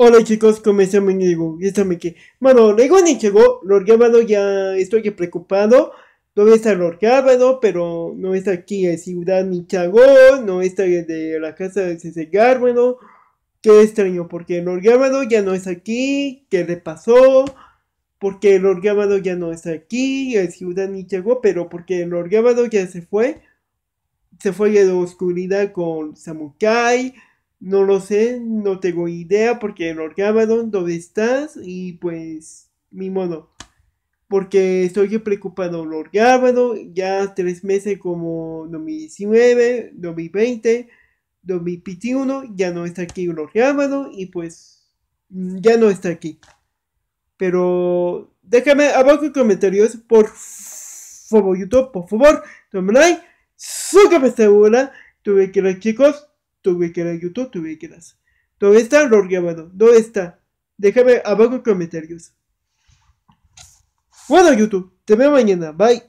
Hola chicos, ¿cómo están? Bienvenidos. Están Bueno, Mano, ni llegó, Gávado ya estoy preocupado. ¿Dónde está Lord Gávado, pero no está aquí en Ciudad Michagón, no está de la casa de ese Gávado. Qué extraño, porque Lord Gávado ya no está aquí. ¿Qué le pasó? Porque Lord Gávado ya no está aquí en Ciudad Michagón, pero porque Lord Gávado ya se fue. Se fue de oscuridad con Samukai no lo sé, no tengo idea porque Lord Orgamadon, ¿dónde estás? Y pues, mi modo. Porque estoy preocupado Lord Orgamadon, ya tres meses como 2019, 2020, 2021, ya no está aquí Orgamadon y pues ya no está aquí. Pero déjame abajo en comentarios, por favor, YouTube, por favor, dame like, Súcame esta bola tuve que ir chicos. Tuve Tuve que que ir a ¿Dónde está Lord Yamano? ¿Dónde está? Déjame abajo en comentarios. Bueno, YouTube, te veo mañana. Bye.